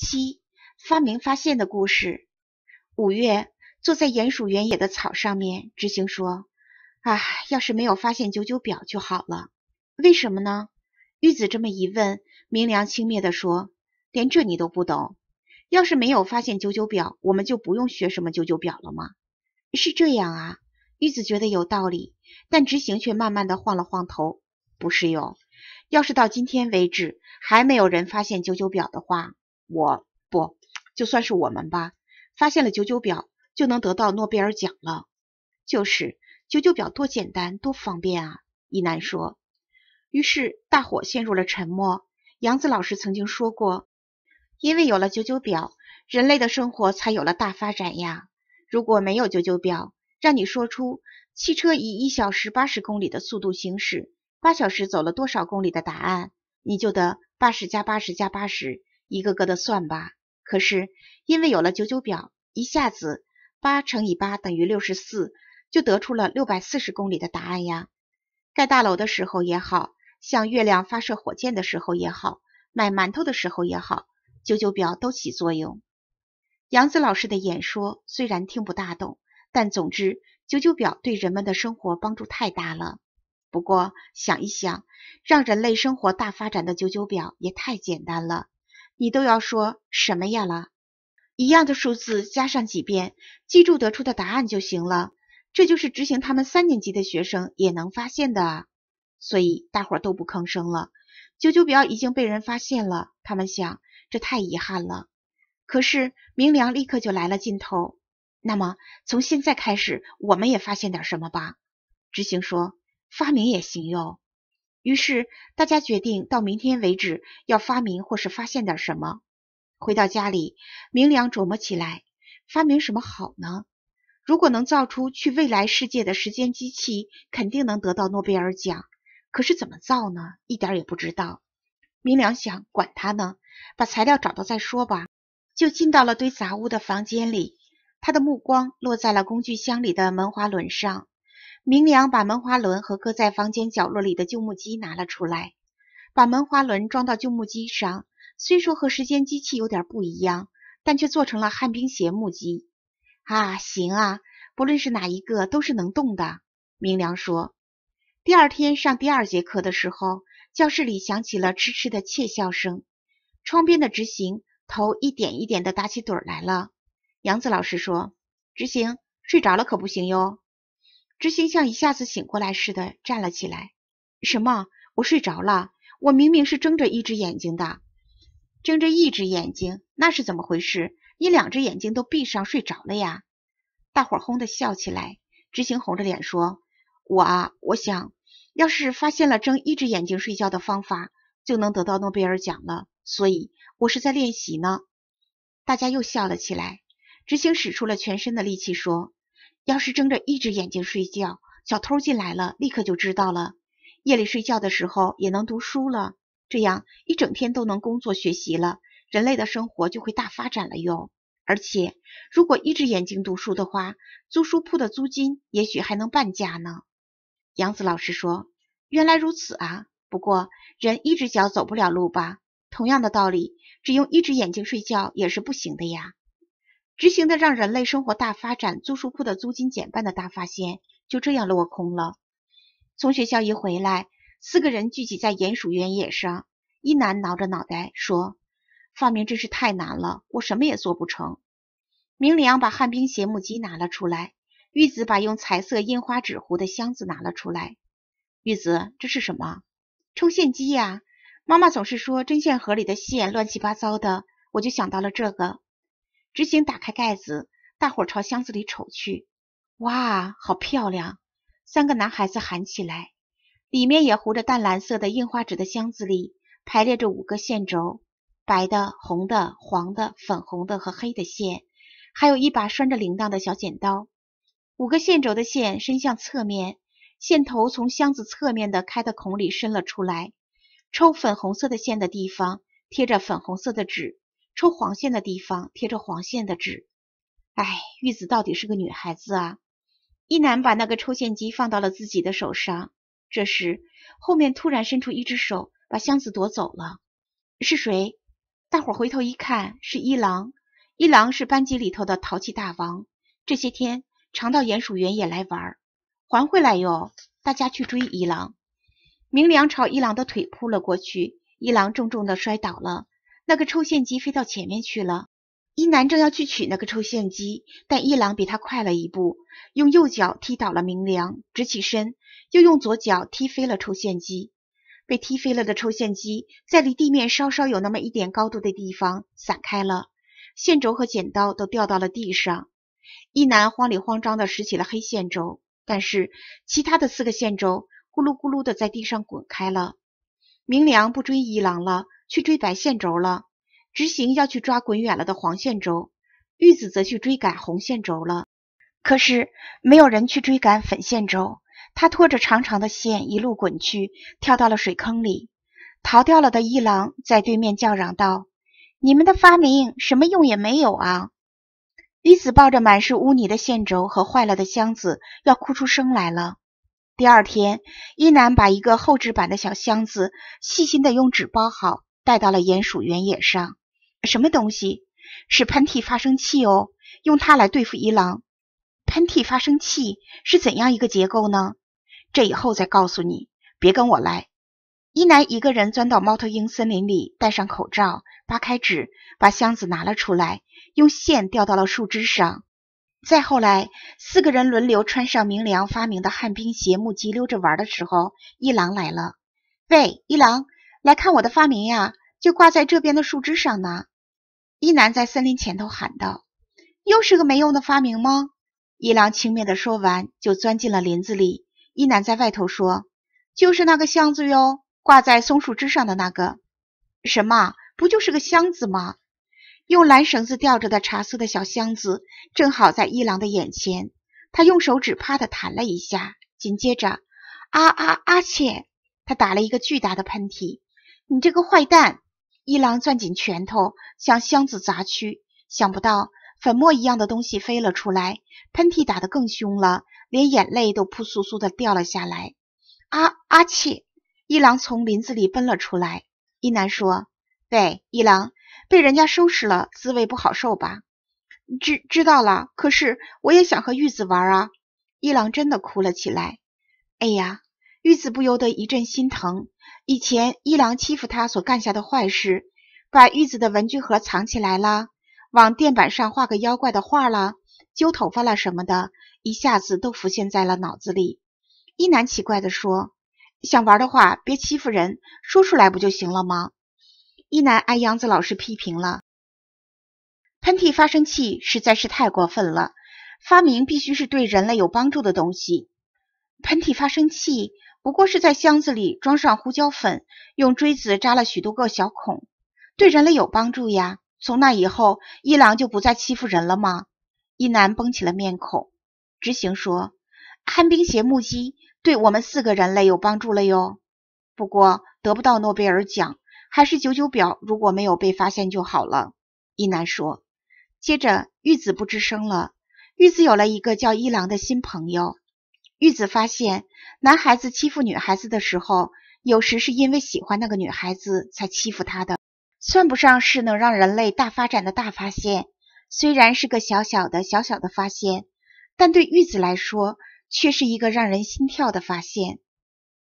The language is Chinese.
七发明发现的故事。五月坐在鼹鼠原野的草上面，执行说：“啊，要是没有发现九九表就好了。”为什么呢？玉子这么一问，明良轻蔑地说：“连这你都不懂？要是没有发现九九表，我们就不用学什么九九表了吗？”是这样啊，玉子觉得有道理，但执行却慢慢的晃了晃头：“不是哟，要是到今天为止还没有人发现九九表的话。”我不，就算是我们吧，发现了九九表就能得到诺贝尔奖了。就是九九表多简单多方便啊！一楠说。于是大伙陷入了沉默。杨子老师曾经说过，因为有了九九表，人类的生活才有了大发展呀。如果没有九九表，让你说出汽车以一小时八十公里的速度行驶，八小时走了多少公里的答案，你就得八十加八十加八十。一个个的算吧，可是因为有了九九表，一下子八乘以八等于六十四，就得出了六百四十公里的答案呀。盖大楼的时候也好，向月亮发射火箭的时候也好，买馒头的时候也好，九九表都起作用。杨子老师的演说虽然听不大懂，但总之九九表对人们的生活帮助太大了。不过想一想，让人类生活大发展的九九表也太简单了。你都要说什么呀了？一样的数字加上几遍，记住得出的答案就行了。这就是执行他们三年级的学生也能发现的，啊。所以大伙都不吭声了。九九表已经被人发现了，他们想，这太遗憾了。可是明良立刻就来了劲头。那么从现在开始，我们也发现点什么吧？执行说，发明也行哟。于是大家决定到明天为止要发明或是发现点什么。回到家里，明良琢磨起来，发明什么好呢？如果能造出去未来世界的时间机器，肯定能得到诺贝尔奖。可是怎么造呢？一点儿也不知道。明良想，管他呢，把材料找到再说吧。就进到了堆杂物的房间里，他的目光落在了工具箱里的门滑轮上。明良把门滑轮和搁在房间角落里的旧木机拿了出来，把门滑轮装到旧木机上。虽说和时间机器有点不一样，但却做成了旱冰鞋木机。啊，行啊，不论是哪一个都是能动的。明良说。第二天上第二节课的时候，教室里响起了哧哧的窃笑声。窗边的执行头一点一点地打起盹来了。杨子老师说：“执行睡着了可不行哟。”执行像一下子醒过来似的站了起来。什么？我睡着了？我明明是睁着一只眼睛的。睁着一只眼睛？那是怎么回事？你两只眼睛都闭上睡着了呀？大伙儿哄的笑起来。执行红着脸说：“我啊，我想，要是发现了睁一只眼睛睡觉的方法，就能得到诺贝尔奖了。所以，我是在练习呢。”大家又笑了起来。执行使出了全身的力气说。要是睁着一只眼睛睡觉，小偷进来了立刻就知道了。夜里睡觉的时候也能读书了，这样一整天都能工作学习了，人类的生活就会大发展了哟。而且，如果一只眼睛读书的话，租书铺的租金也许还能半价呢。杨子老师说：“原来如此啊，不过人一只脚走不了路吧？同样的道理，只用一只眼睛睡觉也是不行的呀。”执行的让人类生活大发展、租书铺的租金减半的大发现就这样落空了。从学校一回来，四个人聚集在鼹鼠原野上。一男挠着脑袋说：“发明真是太难了，我什么也做不成。”明良把旱冰鞋木屐拿了出来，玉子把用彩色印花纸糊的箱子拿了出来。玉子，这是什么？抽线机呀！妈妈总是说针线盒里的线乱七八糟的，我就想到了这个。执行打开盖子，大伙朝箱子里瞅去。哇，好漂亮！三个男孩子喊起来。里面也糊着淡蓝色的印花纸的箱子里，排列着五个线轴，白的、红的、黄的、粉红的和黑的线，还有一把拴着铃铛的小剪刀。五个线轴的线伸向侧面，线头从箱子侧面的开的孔里伸了出来。抽粉红色的线的地方贴着粉红色的纸。抽黄线的地方贴着黄线的纸。哎，玉子到底是个女孩子啊！一男把那个抽线机放到了自己的手上。这时，后面突然伸出一只手，把箱子夺走了。是谁？大伙回头一看，是一郎。一郎是班级里头的淘气大王，这些天常到鼹鼠园也来玩。还回来哟！大家去追一郎。明良朝一郎的腿扑了过去，一郎重重的摔倒了。那个抽线机飞到前面去了，一男正要去取那个抽线机，但一郎比他快了一步，用右脚踢倒了明良，直起身，又用左脚踢飞了抽线机。被踢飞了的抽线机在离地面稍稍有那么一点高度的地方散开了，线轴和剪刀都掉到了地上。一男慌里慌张地拾起了黑线轴，但是其他的四个线轴咕噜咕噜地在地上滚开了。明良不追一郎了。去追白线轴了，直行要去抓滚远了的黄线轴，玉子则去追赶红线轴了。可是没有人去追赶粉线轴，他拖着长长的线一路滚去，跳到了水坑里。逃掉了的一郎在对面叫嚷道：“你们的发明什么用也没有啊！”玉子抱着满是污泥的线轴和坏了的箱子，要哭出声来了。第二天，一男把一个厚纸板的小箱子，细心地用纸包好。带到了鼹鼠原野上，什么东西？是喷嚏发生器哦，用它来对付一郎。喷嚏发生器是怎样一个结构呢？这以后再告诉你。别跟我来。一男一个人钻到猫头鹰森林里，戴上口罩，扒开纸，把箱子拿了出来，用线吊到了树枝上。再后来，四个人轮流穿上明良发明的旱冰鞋，木屐溜着玩的时候，一郎来了。喂，一郎，来看我的发明呀！就挂在这边的树枝上呢，一男在森林前头喊道：“又是个没用的发明吗？”一郎轻蔑地说完，就钻进了林子里。一男在外头说：“就是那个箱子哟，挂在松树枝上的那个。”什么？不就是个箱子吗？用蓝绳子吊着的茶色的小箱子，正好在一郎的眼前。他用手指啪的弹了一下，紧接着，啊啊啊！切！他打了一个巨大的喷嚏。你这个坏蛋！一郎攥紧拳头，向箱子砸去。想不到，粉末一样的东西飞了出来，喷嚏打得更凶了，连眼泪都扑簌簌的掉了下来。阿阿切！一郎从林子里奔了出来。一男说：“喂，一郎，被人家收拾了，滋味不好受吧？知知道了，可是我也想和玉子玩啊。”一郎真的哭了起来。哎呀，玉子不由得一阵心疼。以前一郎欺负他所干下的坏事，把玉子的文具盒藏起来了，往垫板上画个妖怪的画了，揪头发了什么的，一下子都浮现在了脑子里。一男奇怪的说：“想玩的话，别欺负人，说出来不就行了吗？”一男挨杨子老师批评了，喷嚏发生器实在是太过分了，发明必须是对人类有帮助的东西，喷嚏发生器。不过是在箱子里装上胡椒粉，用锥子扎了许多个小孔，对人类有帮助呀。从那以后，一郎就不再欺负人了吗？一男绷起了面孔，执行说：“旱冰鞋木屐对我们四个人类有帮助了哟。”不过得不到诺贝尔奖，还是九九表如果没有被发现就好了。”一男说。接着，玉子不吱声了。玉子有了一个叫一郎的新朋友。玉子发现，男孩子欺负女孩子的时候，有时是因为喜欢那个女孩子才欺负她的，算不上是能让人类大发展的大发现。虽然是个小小的、小小的发现，但对玉子来说，却是一个让人心跳的发现。